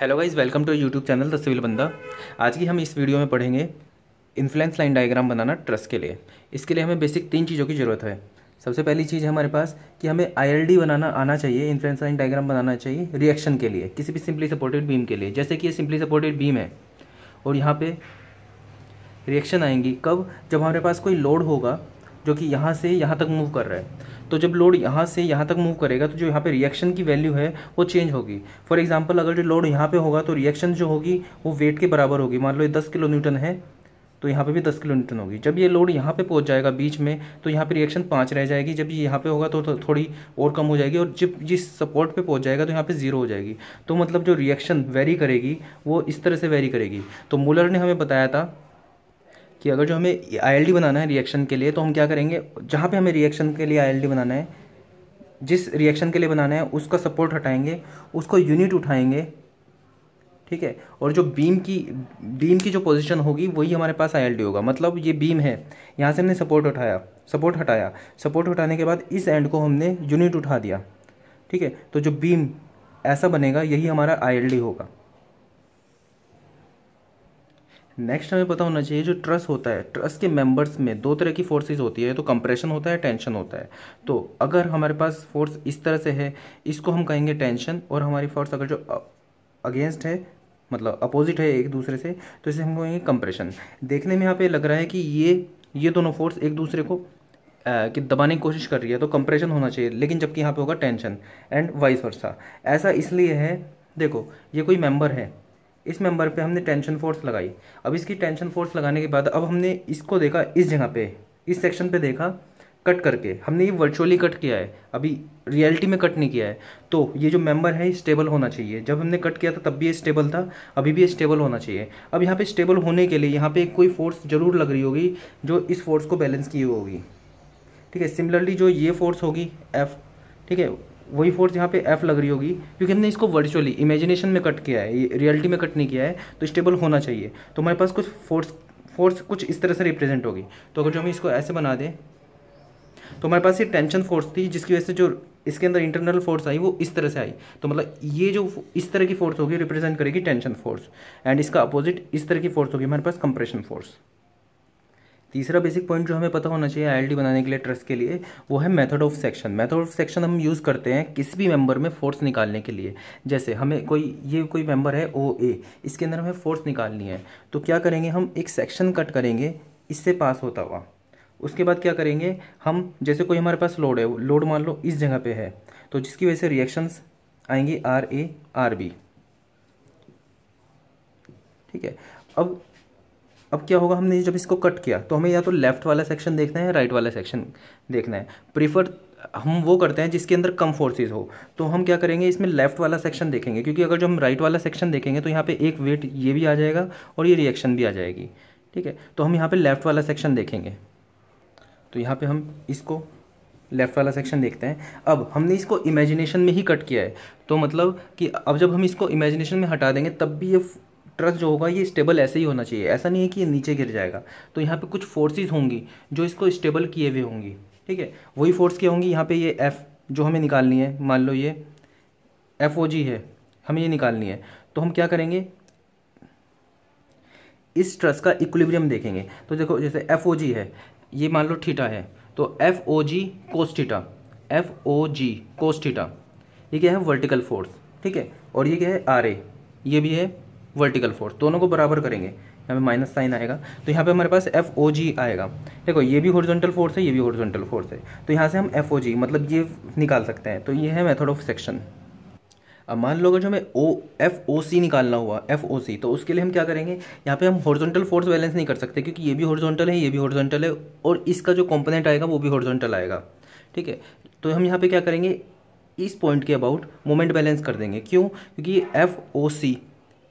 hello guys welcome to YouTube channel the civil Banda आज की हम इस वीडियो में पढ़ेंगे इन्फ्लुएंस लाइन डायग्राम बनाना ट्रस्ट के लिए इसके लिए हमें बेसिक तीन चीज़ों की ज़रूरत है सबसे पहली चीज़ है हमारे पास कि हमें आई बनाना आना चाहिए इन्फ्लुएंस लाइन डायग्राम बनाना चाहिए रिएक्शन के लिए किसी भी सिंपली सपोर्टेड बीम के लिए जैसे कि ये सिंपली सपोर्टेड बीम है और यहाँ पर रिएक्शन आएंगी कब जब हमारे पास कोई लोड होगा जो कि यहाँ से यहाँ तक मूव कर रहा है तो जब लोड यहाँ से यहाँ तक मूव करेगा तो जो यहाँ पे रिएक्शन की वैल्यू है वो चेंज होगी फॉर एग्जाम्पल अगर जो लोड यहाँ पे होगा तो रिएक्शन जो होगी वो वेट के बराबर होगी मान लो ये दस किलो न्यूटन है तो यहाँ पे भी दस किलो न्यूटन होगी जब ये लोड यहाँ पे पहुँच जाएगा बीच में तो यहाँ पे रिएक्शन पाँच रह जाएगी जब ये यहाँ पे होगा तो थोड़ी और कम हो जाएगी और जब जिस सपोर्ट पे पहुँच जाएगा तो यहाँ पे ज़ीरो हो जाएगी तो मतलब जो रिएक्शन वेरी करेगी वो इस तरह से वेरी करेगी तो मूलर ने हमें बताया था कि अगर जो हमें आई बनाना है रिएक्शन के लिए तो हम क्या करेंगे जहाँ पे हमें रिएक्शन के लिए आई बनाना है जिस रिएक्शन के लिए बनाना है उसका सपोर्ट हटाएंगे उसको यूनिट उठाएंगे ठीक है और जो बीम की बीम की जो पोजीशन होगी वही हमारे पास आई होगा मतलब ये बीम है यहाँ से हमने सपोर्ट उठाया सपोर्ट हटाया सपोर्ट हटाने के बाद इस एंड को हमने यूनिट उठा दिया ठीक है तो जो बीम ऐसा बनेगा यही हमारा आई होगा नेक्स्ट हमें पता होना चाहिए जो ट्रस होता है ट्रस के मेंबर्स में दो तरह की फोर्सेस होती है तो कंप्रेशन होता है टेंशन होता है तो अगर हमारे पास फोर्स इस तरह से है इसको हम कहेंगे टेंशन और हमारी फोर्स अगर जो अगेंस्ट है मतलब अपोजिट है एक दूसरे से तो इसे हम कहेंगे कंप्रेशन देखने में यहाँ पे लग रहा है कि ये ये दोनों फोर्स एक दूसरे को कि दबाने की कोशिश कर रही है तो कंप्रेशन होना चाहिए लेकिन जबकि यहाँ पे होगा टेंशन एंड वाइस वर्सा ऐसा इसलिए है देखो ये कोई मेंबर है इस मेंबर पे हमने टेंशन फोर्स लगाई अब इसकी टेंशन फोर्स लगाने के बाद अब हमने इसको देखा इस जगह पे इस सेक्शन पे देखा कट करके हमने ये वर्चुअली कट किया है अभी रियलिटी में कट नहीं किया है तो ये जो मेंबर है स्टेबल होना चाहिए जब हमने कट किया था तब भी ये स्टेबल था अभी भी ये स्टेबल होना चाहिए अब यहाँ पे स्टेबल होने के लिए यहाँ पे कोई फोर्स जरूर लग रही होगी जो इस फोर्स को बैलेंस की होगी ठीक है सिमिलरली जो ये फोर्स होगी एफ ठीक है वही फोर्स यहाँ पे एफ लग रही होगी क्योंकि हमने इसको वर्चुअली इमेजिनेशन में कट किया है रियलिटी में कट नहीं किया है तो स्टेबल होना चाहिए तो हमारे पास कुछ फोर्स फोर्स कुछ इस तरह से रिप्रेजेंट होगी तो अगर जो हम इसको ऐसे बना दें तो हमारे पास ये टेंशन फोर्स थी जिसकी वजह से जो इसके अंदर इंटरनल फोर्स आई वो इस तरह से आई तो मतलब ये जो इस तरह की फोर्स होगी रिप्रेजेंट करेगी टेंशन फोर्स एंड इसका अपोजिट इस तरह की फोर्स होगी हमारे पास कंप्रेशन फोर्स तीसरा बेसिक पॉइंट जो हमें पता होना चाहिए आई बनाने के लिए ट्रस्ट के लिए वो है method of section method of section हम यूज़ करते हैं किसी भी मेंबर में फोर्स निकालने के लिए जैसे हमें कोई ये कोई मेंबर है ओ ए इसके अंदर हमें फोर्स निकालनी है तो क्या करेंगे हम एक सेक्शन कट करेंगे इससे पास होता हुआ उसके बाद क्या करेंगे हम जैसे कोई हमारे पास लोड है लोड मान लो इस जगह पे है तो जिसकी वजह से रिएक्शंस आएंगे आर ए आर बी ठीक है अब अब क्या होगा हमने जब इसको कट किया तो हमें या तो लेफ्ट वाला सेक्शन देखना है राइट वाला सेक्शन देखना है प्रीफर हम वो करते हैं जिसके अंदर कम फोर्सेज हो तो हम क्या करेंगे इसमें लेफ्ट वाला सेक्शन देखेंगे क्योंकि अगर जो हम राइट वाला सेक्शन देखेंगे तो यहाँ पे एक वेट ये भी आ जाएगा और ये रिएक्शन भी आ जाएगी ठीक है तो हम यहाँ पे लेफ्ट वाला सेक्शन देखेंगे तो यहाँ पे हम इसको लेफ़्ट वाला सेक्शन देखते हैं अब हमने इसको इमेजिनेशन में ही कट किया है तो मतलब कि अब जब हम इसको इमेजिनेशन में हटा देंगे तब भी ये ट्रक जो होगा ये स्टेबल ऐसे ही होना चाहिए ऐसा नहीं है कि ये नीचे गिर जाएगा तो यहाँ पे कुछ फोर्सेस होंगी जो इसको स्टेबल किए हुए होंगी ठीक है वही फोर्स क्या होंगी यहाँ पे ये एफ़ जो हमें निकालनी है मान लो ये एफ ओ जी है हमें ये निकालनी है तो हम क्या करेंगे इस ट्रस का इक्विलिब्रियम देखेंगे तो देखो जैसे एफ ओ जी है ये मान लो ठीटा है तो एफ ओ जी कोस्टिटा एफ ओ जी कोस्टिटा ये क्या है वर्टिकल फोर्स ठीक है और ये क्या है आर ए ये भी है वर्टिकल फोर्स दोनों को बराबर करेंगे यहाँ पे माइनस साइन आएगा तो यहाँ पे हमारे पास एफ ओ जी आएगा देखो ये भी हॉरिजॉन्टल फोर्स है ये भी हॉरिजॉन्टल फोर्स है तो यहाँ से हम एफ ओ जी मतलब ये निकाल सकते हैं तो ये है मेथड ऑफ सेक्शन अब मान लो अगर जो हमें ओ एफ ओ सी निकालना हुआ एफ ओ सी तो उसके लिए हम क्या करेंगे यहाँ पे हम हॉरिजॉन्टल फोर्स बैलेंस नहीं कर सकते क्योंकि ये भी हॉरिजॉन्टल है ये भी हॉरिजॉन्टल है और इसका जो कंपोनेंट आएगा वो भी हॉरिजॉन्टल आएगा ठीक है तो हम यहाँ पे क्या करेंगे इस पॉइंट के अबाउट मोमेंट बैलेंस कर देंगे क्यों क्योंकि एफ ओ सी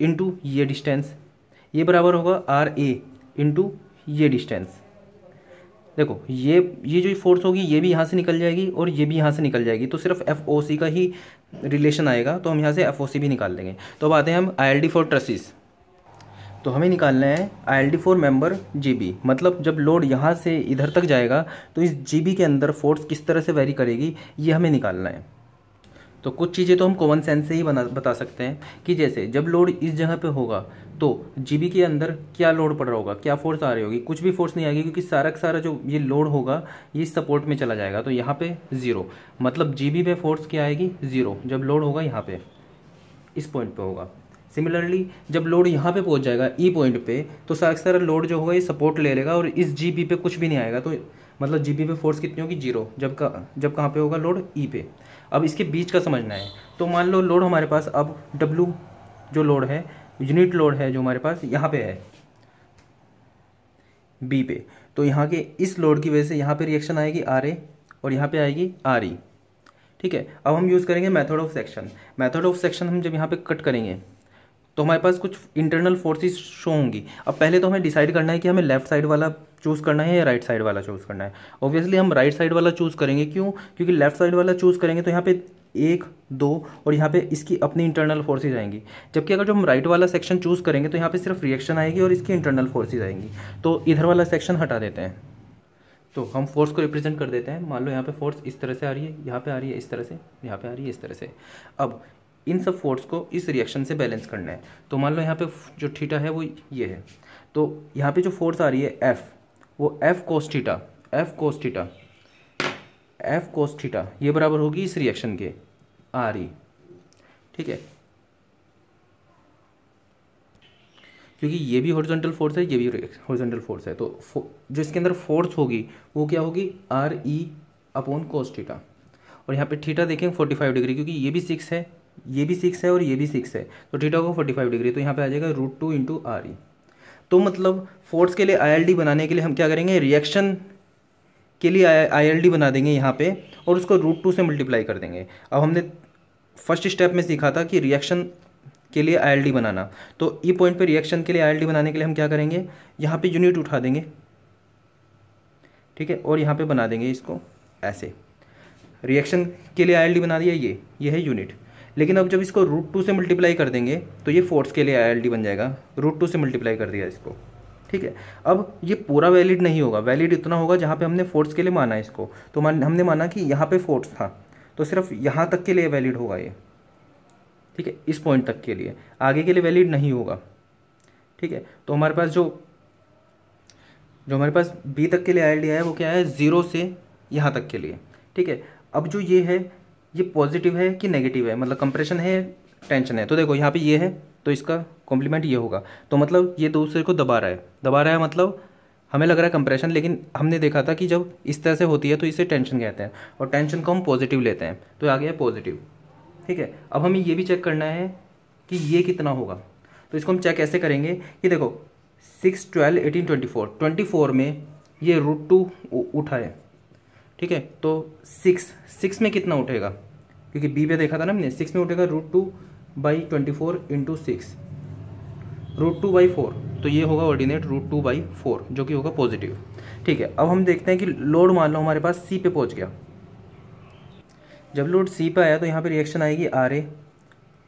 इंटू ये डिस्टेंस ये बराबर होगा आर ए इंटू ये डिस्टेंस देखो ये ये जो फोर्स होगी ये भी यहाँ से निकल जाएगी और ये भी यहाँ से निकल जाएगी तो सिर्फ एफ ओ सी का ही रिलेशन आएगा तो हम यहाँ से एफ ओ सी भी निकाल लेंगे तो अब आते हैं हम I L D for trusses तो हमें निकालना है I L D for member G B मतलब जब लोड यहाँ से इधर तक जाएगा तो इस जी बी के अंदर फोर्स किस तरह से वेरी करेगी ये हमें निकालना है तो कुछ चीज़ें तो हम कॉमन सेंस से ही बना बता सकते हैं कि जैसे जब लोड इस जगह पे होगा तो जीबी के अंदर क्या लोड पड़ रहा होगा क्या फोर्स आ रही होगी कुछ भी फोर्स नहीं आएगी क्योंकि सारा का सारा जो ये लोड होगा ये सपोर्ट में चला जाएगा तो यहाँ पे ज़ीरो मतलब जीबी पे फोर्स क्या आएगी ज़ीरो जब लोड होगा यहाँ पे इस पॉइंट पे होगा सिमिलरली जब लोड यहाँ पे पहुँच जाएगा ई e पॉइंट पे तो सारा सारा लोड जो होगा ये सपोर्ट ले लेगा और इस जी पे कुछ भी नहीं आएगा तो मतलब जी पे फोर्स कितनी होगी जीरो जब का जब कहाँ पे होगा लोड ई e पे अब इसके बीच का समझना है तो मान लो लोड हमारे पास अब डब्लू जो लोड है यूनिट लोड है जो हमारे पास यहाँ पे है बी पे तो यहाँ के इस लोड की वजह से यहाँ पे रिएक्शन आएगी आर ए और यहाँ पे आएगी आर ई ठीक है अब हम यूज़ करेंगे method of section method of section हम जब यहाँ पे कट करेंगे तो हमारे पास कुछ इंटरनल फोर्सेस शो होंगी अब पहले तो हमें डिसाइड करना है कि हमें लेफ्ट साइड वाला चूज़ करना है या राइट साइड वाला चूज़ करना है ऑब्वियसली हम राइट साइड वाला चूज़ करेंगे क्यों क्योंकि लेफ्ट साइड वाला चूज़ करेंगे तो यहाँ पे एक दो और यहाँ पे इसकी अपनी इंटरनल फोर्सेज आएंगी जबकि अगर जो हम राइट वाला सेक्शन चूज़ करेंगे तो यहाँ पे सिर्फ रिएक्शन आएगी और इसकी इंटरनल फोर्सेज आएंगी तो इधर वाला सेक्शन हटा देते हैं तो हम फोर्स को रिप्रेजेंट कर देते हैं मान लो यहाँ पे फोर्स इस तरह से आ रही है यहाँ पे आ रही है इस तरह से यहाँ पे आ रही है इस तरह से अब इन सब फोर्स को इस रिएक्शन से बैलेंस करना है तो मान लो यहाँ पे जो ठीटा है वो ये है तो यहाँ पे जो फोर्स आ रही है एफ़ वो F cos theta F cos theta F cos theta ये बराबर होगी इस रिएक्शन के आर ई ठीक है क्योंकि ये भी हॉरिजॉन्टल फोर्स है ये भी हॉरिजॉन्टल फोर्स है तो जो इसके अंदर फोर्स होगी वो क्या होगी आर ई अपॉन कोस्टिटा और यहाँ पे थीटा देखें 45 डिग्री क्योंकि ये भी सिक्स है ये भी सिक्स है और ये भी सिक्स है तो थीटा को 45 डिग्री तो यहाँ पे आ जाएगा root two into R E तो मतलब फोर्स के लिए आई बनाने के लिए हम क्या करेंगे रिएक्शन के लिए आई बना देंगे यहाँ पे और उसको रूट टू से मल्टीप्लाई कर देंगे अब हमने फर्स्ट स्टेप में सीखा था कि रिएक्शन के लिए आई बनाना तो ई पॉइंट पे रिएक्शन के लिए आई बनाने के लिए हम क्या करेंगे यहाँ पे यूनिट उठा देंगे ठीक है और यहाँ पे बना देंगे इसको ऐसे रिएक्शन के लिए आई बना दिया ये ये है यूनिट लेकिन अब जब इसको रूट टू से मल्टीप्लाई कर देंगे तो ये फोर्थ के लिए आई बन जाएगा रूट टू से मल्टीप्लाई कर दिया इसको ठीक है अब ये पूरा वैलिड नहीं होगा वैलिड इतना होगा जहाँ पे हमने फोर्थ के लिए माना इसको तो मान हमने माना कि यहाँ पे फोर्थ था तो सिर्फ यहाँ तक के लिए वैलिड होगा ये ठीक है इस पॉइंट तक के लिए आगे के लिए वैलिड नहीं होगा ठीक है तो हमारे पास जो जो हमारे पास बी तक के लिए आई आया है वो क्या है ज़ीरो से यहाँ तक के लिए ठीक है अब जो ये है ये पॉजिटिव है कि नेगेटिव है मतलब कंप्रेशन है टेंशन है तो देखो यहाँ पे ये है तो इसका कॉम्प्लीमेंट ये होगा तो मतलब ये दूसरे को दबा रहा है दबा रहा है मतलब हमें लग रहा है कंप्रेशन लेकिन हमने देखा था कि जब इस तरह से होती है तो इसे टेंशन कहते हैं और टेंशन को हम पॉजिटिव लेते हैं तो आ गया पॉजिटिव ठीक है अब हमें ये भी चेक करना है कि ये कितना होगा तो इसको हम चेक ऐसे करेंगे कि देखो six twelve eighteen twenty four twenty four में ये रूट टू उठा है ठीक है तो सिक्स सिक्स में कितना उठेगा क्योंकि बी पे देखा था ना हमने सिक्स में उठेगा root two by twenty four into six root two by four तो ये होगा ordinate root two by four जो कि होगा पॉजिटिव ठीक है अब हम देखते हैं कि लोड मान लो हमारे पास सी पे पहुंच गया जब लोड सी पे आया तो यहाँ पे रिएक्शन आएगी आर ए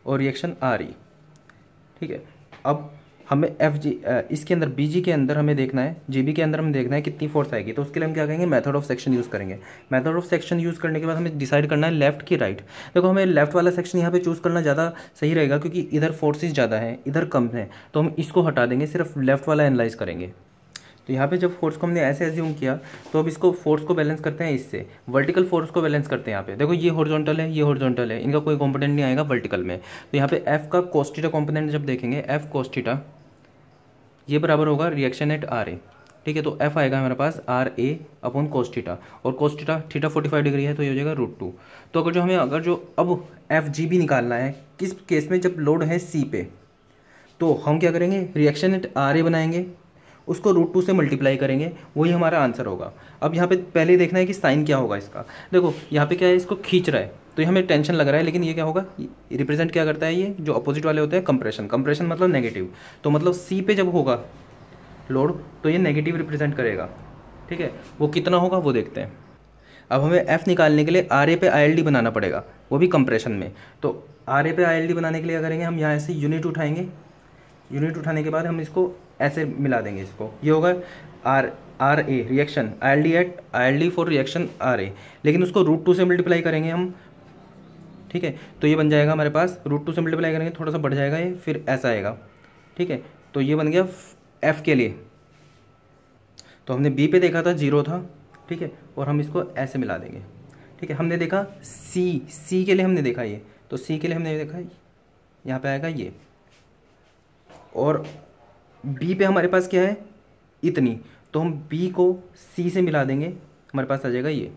और रिएक्शन आर ई ठीक है अब हमें एफ जी इसके अंदर बी जी के अंदर हमें देखना है जी बी के अंदर हमें देखना है कितनी फोर्स आएगी तो उसके लिए हम क्या करेंगे मेथड ऑफ सेक्शन यूज़ करेंगे मेथड ऑफ सेक्शन यूज़ करने के बाद हमें डिसाइड करना है लेफ्ट की राइट देखो हमें लेफ्ट वाला सेक्शन यहाँ पे चूज़ करना ज़्यादा सही रहेगा क्योंकि इधर फोर्सेज ज़्यादा हैं इधर कम हैं तो हम इसको हटा देंगे सिर्फ लेफ्ट वाला एनालाइज करेंगे तो यहाँ पे जब फोर्स को हमने ऐसे एज्यूम किया तो अब इसको फोर्स को बैलेंस करते हैं इससे वर्टिकल फोर्स को बैलेंस करते हैं यहाँ पे देखो ये हॉर्जोंटल है ये हॉर्जोंटल है इनका कोई कॉम्पोनेंट नहीं आएगा वर्टिकल में तो यहाँ पे एफ का कॉस्टिटा कॉम्पोनेंट जब देखेंगे एफ कॉस्टिटा ये बराबर होगा रिएक्शन एट आर ए ठीक है तो एफ आएगा हमारे पास आर ए अपॉन कॉस्टिटा और cos theta theta forty five degree है तो ये हो जाएगा रूट टू तो अगर जो हमें अगर जो अब एफ जी भी निकालना है किस केस में जब लोड है सी पे तो हम क्या करेंगे रिएक्शन एट आर ए बनाएंगे उसको रूट टू से मल्टीप्लाई करेंगे वही हमारा आंसर होगा अब यहाँ पे पहले देखना है कि साइन क्या होगा इसका देखो यहाँ पे क्या है इसको खींच रहा है तो ये हमें टेंशन लग रहा है लेकिन ये क्या होगा रिप्रेजेंट क्या करता है ये जो अपोजिट वाले होते हैं कंप्रेशन कंप्रेशन मतलब नेगेटिव तो मतलब सी पे जब होगा लोड तो ये नेगेटिव रिप्रेजेंट करेगा ठीक है वो कितना होगा वो देखते हैं अब हमें एफ़ निकालने के लिए आर ए पे आई बनाना पड़ेगा वो भी कंप्रेशन में तो आर ए पे आई बनाने के लिए करेंगे हम यहाँ से यूनिट उठाएंगे यूनिट उठाने के बाद हम इसको ऐसे मिला देंगे इसको ये होगा R R A reaction I L D at I L D for reaction R A लेकिन उसको रूट टू से मल्टीप्लाई करेंगे हम ठीक है तो ये बन जाएगा हमारे पास रूट टू से मल्टीप्लाई करेंगे थोड़ा सा बढ़ जाएगा ये फिर ऐसा आएगा ठीक है तो ये बन गया एफ़ के लिए तो हमने बी पे देखा था जीरो था ठीक है और हम इसको ऐसे मिला देंगे ठीक है हमने देखा सी सी के लिए हमने देखा ये तो सी के लिए हमने देखा यहाँ पे आएगा ये और बी पे हमारे पास क्या है इतनी तो हम बी को सी से मिला देंगे हमारे पास आ जाएगा ये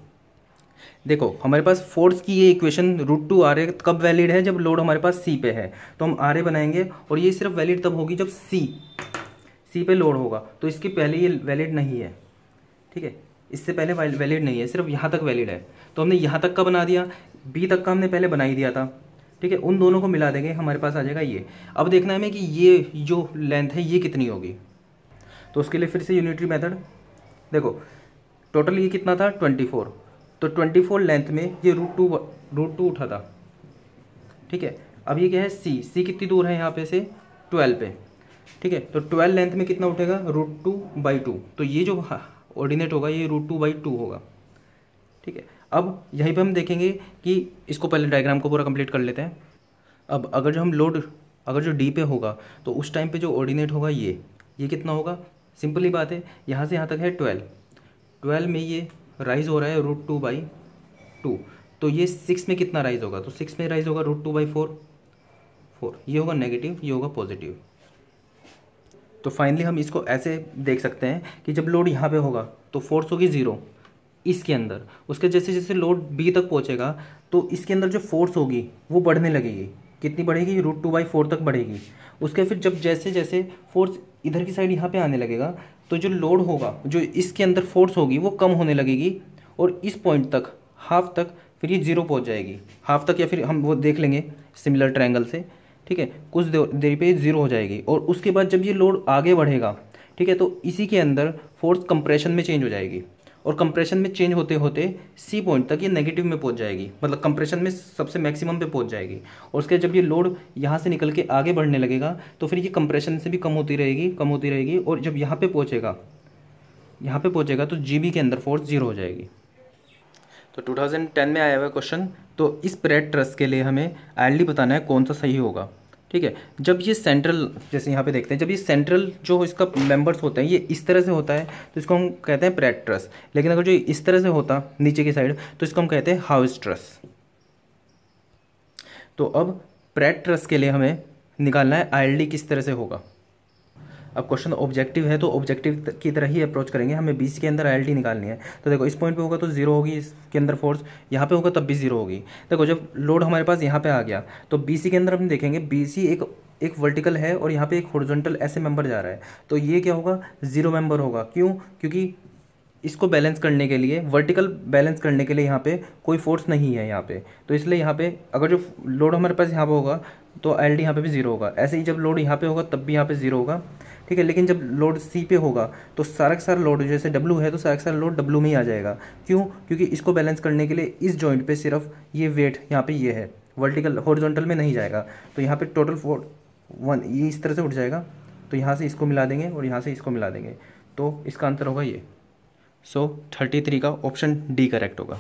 देखो हमारे पास फोर्स की ये equation root two R A कब वैलिड है जब लोड हमारे पास सी पे है तो हम आर ए बनाएंगे और ये सिर्फ वैलिड तब होगी जब सी सी पे लोड होगा तो इसके पहले ये वैलिड नहीं है ठीक है इससे पहले वैलिड नहीं है सिर्फ यहाँ तक वैलिड है तो हमने यहाँ तक का बना दिया बी तक का हमने पहले बना ही दिया था ठीक है उन दोनों को मिला देंगे हमारे पास आ जाएगा ये अब देखना है हमें कि ये जो लेंथ है ये कितनी होगी तो उसके लिए फिर से यूनिटरी मेथड देखो टोटल ये कितना था 24 तो 24 लेंथ में ये रूट टू रूट टू उठा था ठीक है अब ये क्या है सी सी कितनी दूर है यहाँ पे से ट्वेल्व पे ठीक है तो ट्वेल्व लेंथ में कितना उठेगा रूट टू बाई टू तो ये जो ऑर्डिनेट होगा ये रूट टू बाई टू होगा ठीक है अब यहीं पे हम देखेंगे कि इसको पहले डायग्राम को पूरा कंप्लीट कर लेते हैं अब अगर जो हम लोड अगर जो डी पे होगा तो उस टाइम पे जो ऑर्डिनेट होगा ये ये कितना होगा सिंपली बात है यहाँ से यहाँ तक है ट्वेल्व ट्वेल्व में ये राइज हो रहा है रूट टू बाई टू तो ये सिक्स में कितना राइज होगा तो सिक्स में राइज होगा root two by four four ये होगा नेगेटिव ये होगा पॉजिटिव तो फाइनली हम इसको ऐसे देख सकते हैं कि जब लोड यहाँ पे होगा तो फोर्स होगी ज़ीरो इसके अंदर उसके जैसे जैसे लोड बी तक पहुँचेगा तो इसके अंदर जो फोर्स होगी वो बढ़ने लगेगी कितनी बढ़ेगी रूट टू बाई फोर तक बढ़ेगी उसके फिर जब जैसे जैसे फोर्स इधर की साइड यहाँ पे आने लगेगा तो जो लोड होगा जो इसके अंदर फोर्स होगी वो कम होने लगेगी और इस पॉइंट तक हाफ तक फिर ये जीरो पहुँच जाएगी हाफ तक या फिर हम वो देख लेंगे सिमिलर ट्रायंगल से ठीक है कुछ देर पे ज़ीरो हो जाएगी और उसके बाद जब ये लोड आगे बढ़ेगा ठीक है तो इसी के अंदर फोर्स कंप्रेशन में चेंज हो जाएगी और कंप्रेशन में चेंज होते होते सी पॉइंट तक ये नेगेटिव में पहुंच जाएगी मतलब कंप्रेशन में सबसे मैक्सिमम पे पहुंच जाएगी और उसके जब ये लोड यहाँ से निकल के आगे बढ़ने लगेगा तो फिर ये कंप्रेशन से भी कम होती रहेगी कम होती रहेगी और जब यहाँ पर पहुँचेगा यहाँ पर पहुँचेगा तो जी के अंदर फोर्स जीरो हो जाएगी तो टू में आया हुआ क्वेश्चन तो इस प्रेड ट्रस्ट के लिए हमें आईएलडी बताना है कौन सा सही होगा ठीक है जब ये सेंट्रल जैसे यहाँ पे देखते हैं जब ये सेंट्रल जो इसका मेंबर्स होते हैं ये इस तरह से होता है तो इसको हम कहते हैं प्रेट्रस लेकिन अगर जो इस तरह से होता नीचे की साइड तो इसको हम कहते हैं हाउस्ट्रस तो अब प्रेट्रस के लिए हमें निकालना है आई किस तरह से होगा अब क्वेश्चन ऑब्जेक्टिव है तो ऑब्जेक्टिव की तरह ही अप्रोच करेंगे हमें बीस के अंदर आई निकालनी है तो देखो इस पॉइंट पे होगा तो जीरो होगी इसके अंदर फोर्स यहाँ पे होगा तब भी जीरो होगी देखो जब लोड हमारे पास यहाँ पे आ गया तो बी के अंदर हम देखेंगे बी एक एक वर्टिकल है और यहाँ पे एक हॉरिजॉन्टल ऐसे मेंबर जा रहा है तो ये क्या होगा जीरो मेंबर होगा क्यों क्योंकि इसको बैलेंस करने के लिए वर्टिकल बैलेंस करने के लिए यहाँ पे कोई फोर्स नहीं है यहाँ पे तो इसलिए यहाँ पे अगर जो लोड हमारे पास यहाँ पे होगा तो एल डी यहाँ पे भी ज़ीरो होगा ऐसे ही जब लोड यहाँ पे होगा तब भी यहाँ पे ज़ीरो होगा ठीक है लेकिन जब लोड सी पे होगा तो सारा का सारा लोड जैसे डब्लू है तो सारा का सारा लोड डब्लू में ही आ जाएगा क्यों क्योंकि इसको बैलेंस करने के लिए इस जॉइंट पे सिर्फ ये वेट यहाँ पे ये है वर्टिकल हॉरिजॉन्टल में नहीं जाएगा तो यहाँ पर टोटल फोर वन ये इस तरह से उठ जाएगा तो यहाँ से इसको मिला देंगे और यहाँ से इसको मिला देंगे तो इसका आंसर होगा ये सो थर्टी थ्री का ऑप्शन डी करेक्ट होगा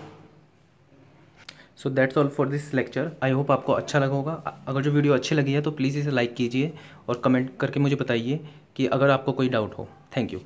so that's all for this lecture I hope आपको अच्छा लगा होगा अगर जो वीडियो अच्छी लगी है तो प्लीज़ इसे लाइक कीजिए और कमेंट करके मुझे बताइए कि अगर आपको कोई डाउट हो थैंक यू